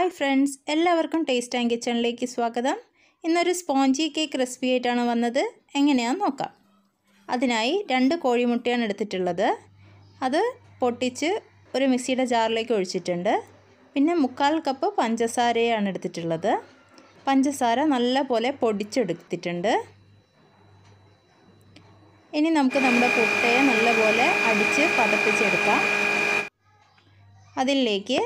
hi friends എല്ലാവർക്കും taste and കിച്ചണിലേക്ക് സ്വാഗതം ഇന്നൊരു സ്പോഞ്ചി കേക്ക് റെസിപ്പി ആയിട്ടാണ് വന്നത് എങ്ങനെയാണെന്ന് നോക്കാം അതിനായി രണ്ട് കോഴിമുട്ടയാണ് എടുത്തിട്ടുള്ളത് അത് പൊട്ടിച്ച് ഒരു മിക്സിയുടെ ജാറിലേക്ക് ഒഴിച്ചിട്ടുണ്ട് പിന്നെ മുക്കാൽ കപ്പ് പഞ്ചസാരയാണ് എടുത്തിട്ടുള്ളത് പഞ്ചസാര നല്ലപോലെ പൊടിച്ചെടുത്തിട്ടുണ്ട് ഇനി നമുക്ക് നമ്മുടെ പുട്ടയെ നല്ലപോലെ അടിച്ച് പതപ്പിച്ചെടുക്കാം അതിലേക്ക്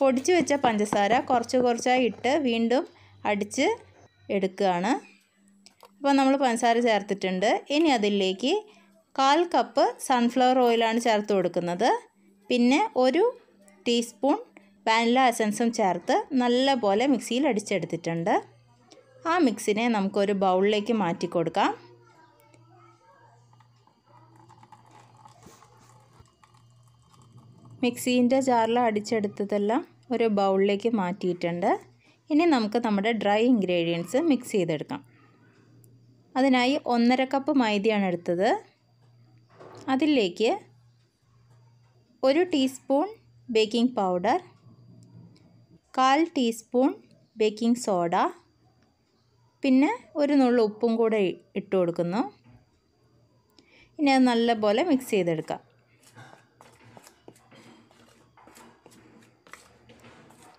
പൊടിച്ച് വെച്ച പഞ്ചസാര കുറച്ച് കുറച്ചായി ഇട്ട് വീണ്ടും അടിച്ച് എടുക്കുകയാണ് അപ്പോൾ നമ്മൾ പഞ്ചസാര ചേർത്തിട്ടുണ്ട് ഇനി അതിലേക്ക് കാൽ കപ്പ് സൺഫ്ലവർ ഓയിലാണ് ചേർത്ത് കൊടുക്കുന്നത് പിന്നെ ഒരു ടീസ്പൂൺ വാനില എസൻസും ചേർത്ത് നല്ല പോലെ മിക്സിയിൽ അടിച്ചെടുത്തിട്ടുണ്ട് ആ മിക്സിനെ നമുക്കൊരു ബൗളിലേക്ക് മാറ്റി കൊടുക്കാം മിക്സീൻ്റെ ജാറിൽ അടിച്ചെടുത്തതെല്ലാം ഒരു ബൗളിലേക്ക് മാറ്റിയിട്ടുണ്ട് ഇനി നമുക്ക് നമ്മുടെ ഡ്രൈ ഇൻഗ്രീഡിയൻസ് മിക്സ് ചെയ്തെടുക്കാം അതിനായി ഒന്നര കപ്പ് മൈദയാണ് എടുത്തത് അതിലേക്ക് ഒരു ടീസ്പൂൺ ബേക്കിംഗ് പൗഡർ കാൽ ടീസ്പൂൺ ബേക്കിംഗ് സോഡ പിന്നെ ഒരു നുള്ള ഉപ്പും കൂടെ ഇട്ട് കൊടുക്കുന്നു ഇനി അത് നല്ലപോലെ മിക്സ് ചെയ്തെടുക്കാം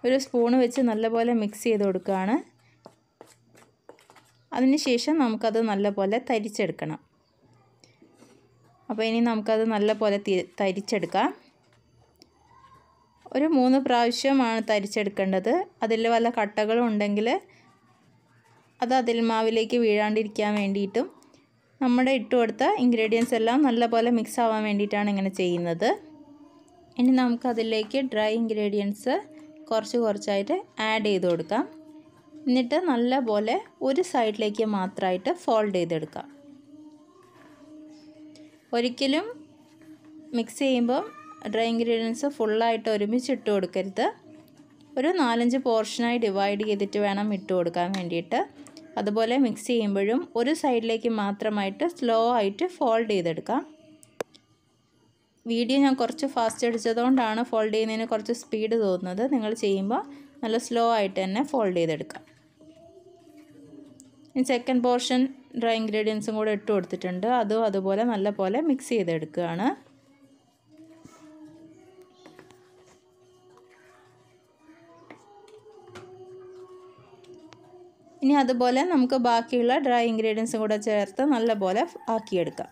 ഒരു സ്പൂണ് വെച്ച് നല്ലപോലെ മിക്സ് ചെയ്ത് കൊടുക്കുകയാണ് അതിനുശേഷം നമുക്കത് നല്ലപോലെ തരിച്ചെടുക്കണം അപ്പോൾ ഇനി നമുക്കത് നല്ലപോലെ തരിച്ചെടുക്കാം ഒരു മൂന്ന് പ്രാവശ്യമാണ് തരിച്ചെടുക്കേണ്ടത് അതിൽ വല്ല കട്ടകളും ഉണ്ടെങ്കിൽ അത് അതിൽ മാവിലേക്ക് വീഴാണ്ടിരിക്കാൻ വേണ്ടിയിട്ടും നമ്മുടെ കൊടുത്ത ഇൻഗ്രീഡിയൻസ് എല്ലാം നല്ലപോലെ മിക്സ് ആവാൻ വേണ്ടിയിട്ടാണ് ഇങ്ങനെ ചെയ്യുന്നത് ഇനി നമുക്കതിലേക്ക് ഡ്രൈ ഇൻഗ്രീഡിയൻസ് കുറച്ച് കുറച്ചായിട്ട് ആഡ് ചെയ്ത് കൊടുക്കാം എന്നിട്ട് നല്ല പോലെ ഒരു സൈഡിലേക്ക് മാത്രമായിട്ട് ഫോൾഡ് ചെയ്തെടുക്കാം ഒരിക്കലും മിക്സ് ചെയ്യുമ്പം ഡ്രൈ ഇൻഗ്രീഡിയൻസ് ഫുള്ളായിട്ട് ഒരുമിച്ച് ഇട്ട് കൊടുക്കരുത് ഒരു നാലഞ്ച് പോർഷനായി ഡിവൈഡ് ചെയ്തിട്ട് വേണം ഇട്ട് കൊടുക്കാൻ വേണ്ടിയിട്ട് അതുപോലെ മിക്സ് ചെയ്യുമ്പോഴും ഒരു സൈഡിലേക്ക് മാത്രമായിട്ട് സ്ലോ ആയിട്ട് ഫോൾഡ് ചെയ്തെടുക്കാം വീഡിയോ ഞാൻ കുറച്ച് ഫാസ്റ്റ് അടിച്ചതുകൊണ്ടാണ് ഫോൾഡ് ചെയ്യുന്നതിന് കുറച്ച് സ്പീഡ് തോന്നുന്നത് നിങ്ങൾ ചെയ്യുമ്പോൾ നല്ല സ്ലോ ആയിട്ട് തന്നെ ഫോൾഡ് ചെയ്തെടുക്കാം ഇനി സെക്കൻഡ് പോർഷൻ ഡ്രൈ ഇൻഗ്രീഡിയൻസും കൂടെ ഇട്ട് കൊടുത്തിട്ടുണ്ട് അതും അതുപോലെ നല്ല പോലെ മിക്സ് ചെയ്തെടുക്കുകയാണ് ഇനി അതുപോലെ നമുക്ക് ബാക്കിയുള്ള ഡ്രൈ ഇൻഗ്രീഡിയൻസും കൂടെ ചേർത്ത് നല്ലപോലെ ആക്കിയെടുക്കാം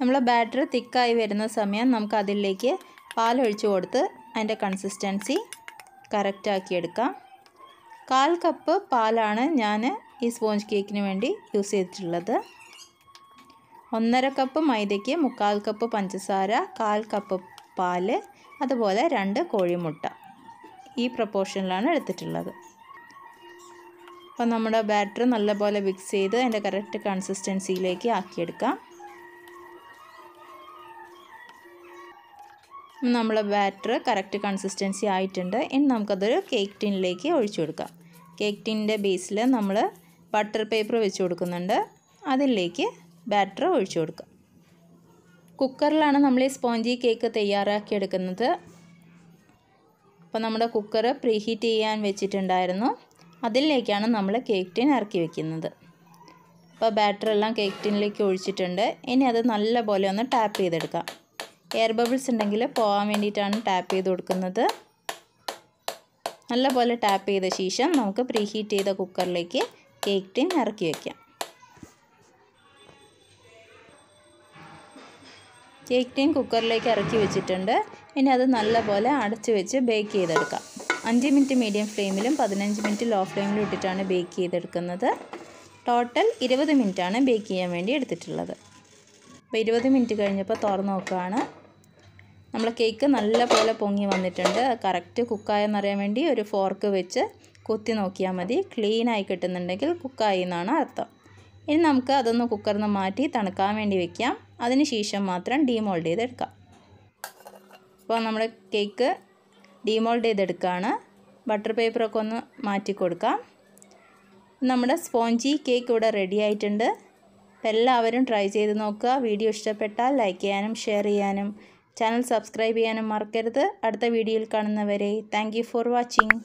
നമ്മൾ ബാറ്റർ തിക്കായി വരുന്ന സമയം നമുക്ക് അതിലേക്ക് പാലൊഴിച്ച് കൊടുത്ത് അതിൻ്റെ കൺസിസ്റ്റൻസി കറക്റ്റാക്കി എടുക്കാം കാൽ കപ്പ് പാലാണ് ഞാൻ ഈ സ്പോഞ്ച് കേക്കിന് വേണ്ടി യൂസ് ചെയ്തിട്ടുള്ളത് ഒന്നര കപ്പ് മൈദയ്ക്ക് മുക്കാൽ കപ്പ് പഞ്ചസാര കാൽ കപ്പ് പാല് അതുപോലെ രണ്ട് കോഴിമുട്ട ഈ പ്രപ്പോർഷനിലാണ് എടുത്തിട്ടുള്ളത് അപ്പോൾ നമ്മുടെ ബാറ്റർ നല്ലപോലെ മിക്സ് ചെയ്ത് അതിൻ്റെ കറക്റ്റ് കൺസിസ്റ്റൻസിയിലേക്ക് ആക്കിയെടുക്കാം നമ്മളെ ബാറ്റർ കറക്റ്റ് കൺസിസ്റ്റൻസി ആയിട്ടുണ്ട് ഇനി നമുക്കതൊരു കേക്ക് ടിന്നിലേക്ക് ഒഴിച്ചു കൊടുക്കാം കേക്ക് ടിന്നിൻ്റെ ബേസിൽ നമ്മൾ ബട്ടർ പേപ്പർ വെച്ച് കൊടുക്കുന്നുണ്ട് അതിലേക്ക് ബാറ്റർ ഒഴിച്ചു കൊടുക്കാം കുക്കറിലാണ് നമ്മൾ ഈ സ്പോഞ്ചി കേക്ക് തയ്യാറാക്കി എടുക്കുന്നത് അപ്പോൾ നമ്മുടെ കുക്കർ പ്രീഹീറ്റ് ചെയ്യാൻ വെച്ചിട്ടുണ്ടായിരുന്നു അതിലേക്കാണ് നമ്മൾ കേക്ക് ടിൻ ഇറക്കി വെക്കുന്നത് അപ്പോൾ ബാറ്റർ എല്ലാം കേക്ക് ടിന്നിലേക്ക് ഒഴിച്ചിട്ടുണ്ട് ഇനി അത് നല്ലപോലെ ഒന്ന് ടാപ്പ് ചെയ്തെടുക്കാം എയർ ബബിൾസ് ഉണ്ടെങ്കിൽ പോകാൻ വേണ്ടിയിട്ടാണ് ടാപ്പ് ചെയ്ത് കൊടുക്കുന്നത് നല്ലപോലെ ടാപ്പ് ചെയ്ത ശേഷം നമുക്ക് പ്രീ ഹീറ്റ് ചെയ്ത കുക്കറിലേക്ക് കേക്ക് ടിൻ ഇറക്കി വയ്ക്കാം കേക്ക് ടിൻ കുക്കറിലേക്ക് ഇറക്കി വെച്ചിട്ടുണ്ട് ഇനി അത് നല്ലപോലെ അടച്ച് വെച്ച് ബേക്ക് ചെയ്തെടുക്കാം അഞ്ച് മിനിറ്റ് മീഡിയം ഫ്ലെയിമിലും പതിനഞ്ച് മിനിറ്റ് ലോ ഫ്ലെയിമിലും ഇട്ടിട്ടാണ് ബേക്ക് ചെയ്തെടുക്കുന്നത് ടോട്ടൽ ഇരുപത് മിനിറ്റാണ് ബേക്ക് ചെയ്യാൻ വേണ്ടി എടുത്തിട്ടുള്ളത് അപ്പോൾ ഇരുപത് മിനിറ്റ് കഴിഞ്ഞപ്പോൾ തുറന്ന് നോക്കുകയാണ് നമ്മളെ കേക്ക് നല്ലപോലെ പൊങ്ങി വന്നിട്ടുണ്ട് കറക്റ്റ് കുക്കായെന്നറിയാൻ വേണ്ടി ഒരു ഫോർക്ക് വെച്ച് കുത്തി നോക്കിയാൽ മതി ക്ലീനായി കിട്ടുന്നുണ്ടെങ്കിൽ കുക്കായി എന്നാണ് അർത്ഥം ഇനി നമുക്ക് അതൊന്ന് കുക്കറിൽ നിന്ന് മാറ്റി തണുക്കാൻ വേണ്ടി വെക്കാം അതിന് ശേഷം മാത്രം ഡീമോൾഡ് ചെയ്തെടുക്കാം അപ്പോൾ നമ്മുടെ കേക്ക് ഡീമോൾഡ് ചെയ്തെടുക്കുകയാണ് ബട്ടർ പേപ്പറൊക്കെ ഒന്ന് മാറ്റി കൊടുക്കാം നമ്മുടെ സ്പോഞ്ചി കേക്ക് ഇവിടെ റെഡി ആയിട്ടുണ്ട് എല്ലാവരും ട്രൈ ചെയ്ത് നോക്കുക വീഡിയോ ഇഷ്ടപ്പെട്ടാൽ ലൈക്ക് ചെയ്യാനും ഷെയർ ചെയ്യാനും ചാനൽ സബ്സ്ക്രൈബ് ചെയ്യാനും മറക്കരുത് അടുത്ത വീഡിയോയിൽ കാണുന്നവരെ താങ്ക് ഫോർ വാച്ചിങ്